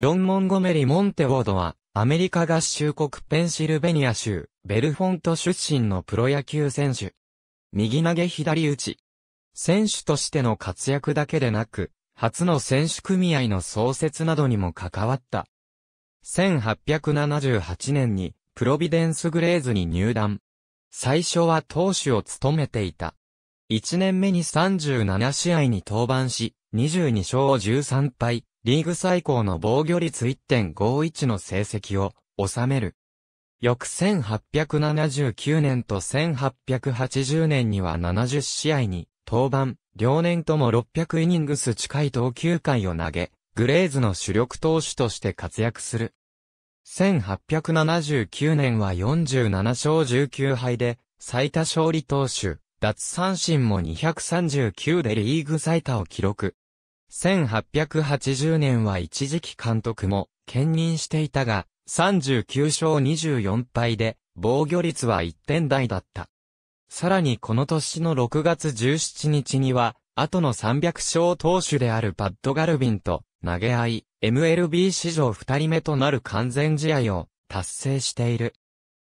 ロン・モンゴメリ・モンテウォードは、アメリカ合衆国ペンシルベニア州、ベルフォント出身のプロ野球選手。右投げ左打ち。選手としての活躍だけでなく、初の選手組合の創設などにも関わった。1878年に、プロビデンスグレーズに入団。最初は投手を務めていた。1年目に37試合に登板し、22勝13敗、リーグ最高の防御率1.51の成績を収める。翌1879年と1880年には70試合に登板、両年とも600イニングス近い投球回を投げ、グレーズの主力投手として活躍する。1879年は47勝19敗で、最多勝利投手、脱三振も239でリーグ最多を記録。1880年は一時期監督も兼任していたが、39勝24敗で、防御率は1点台だった。さらにこの年の6月17日には、後の300勝投手であるパッド・ガルビンと投げ合い、MLB 史上2人目となる完全試合を達成している。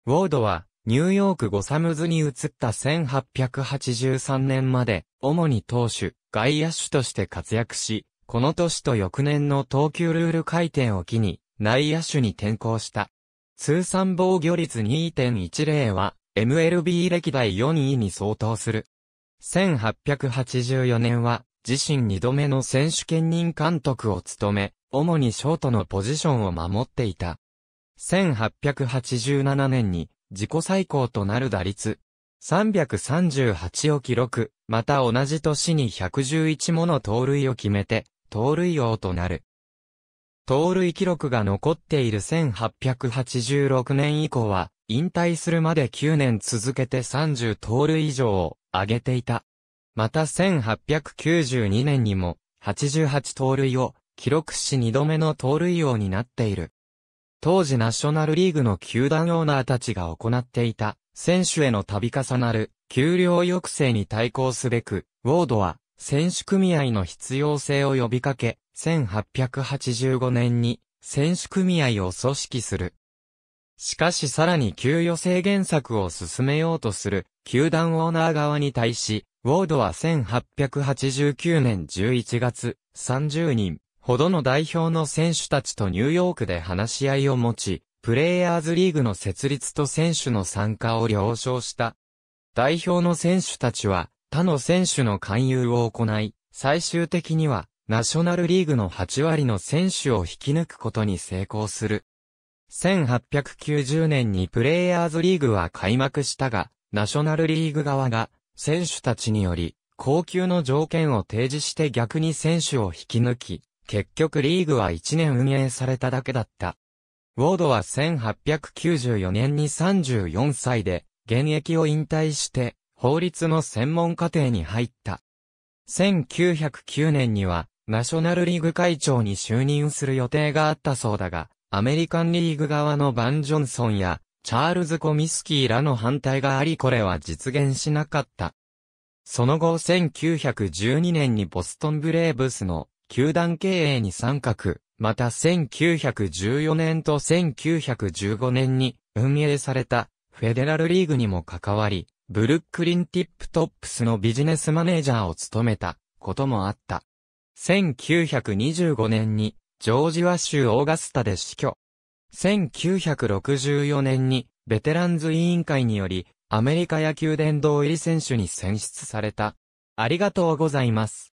ウォードはニューヨークゴサムズに移った1883年まで、主に投手、外野手として活躍し、この年と翌年の投球ルール改定を機に、内野手に転向した。通算防御率2.10は、MLB 歴代4位に相当する。1884年は、自身2度目の選手兼任監督を務め、主にショートのポジションを守っていた。1887年に自己最高となる打率、338を記録、また同じ年に111もの盗塁を決めて、盗塁王となる。盗塁記録が残っている1886年以降は、引退するまで9年続けて30盗塁以上を上げていた。また1892年にも88盗塁を記録し2度目の盗塁王になっている。当時ナショナルリーグの球団オーナーたちが行っていた、選手への度重なる、給料抑制に対抗すべく、ウォードは、選手組合の必要性を呼びかけ、1885年に、選手組合を組織する。しかしさらに給与制限策を進めようとする、球団オーナー側に対し、ウォードは1889年11月、30人、ほどの代表の選手たちとニューヨークで話し合いを持ち、プレイヤーズリーグの設立と選手の参加を了承した。代表の選手たちは、他の選手の勧誘を行い、最終的には、ナショナルリーグの8割の選手を引き抜くことに成功する。1890年にプレイヤーズリーグは開幕したが、ナショナルリーグ側が、選手たちにより、高級の条件を提示して逆に選手を引き抜き、結局リーグは1年運営されただけだった。ウォードは1894年に34歳で、現役を引退して、法律の専門課程に入った。1909年には、ナショナルリーグ会長に就任する予定があったそうだが、アメリカンリーグ側のバン・ジョンソンや、チャールズ・コミスキーらの反対がありこれは実現しなかった。その後1912年にボストンブレーブスの球団経営に参画、また1914年と1915年に運営されたフェデラルリーグにも関わり、ブルックリンティップトップスのビジネスマネージャーを務めたこともあった。1925年にジョージワ州オーガスタで死去。1964年にベテランズ委員会によりアメリカ野球殿堂入り選手に選出された。ありがとうございます。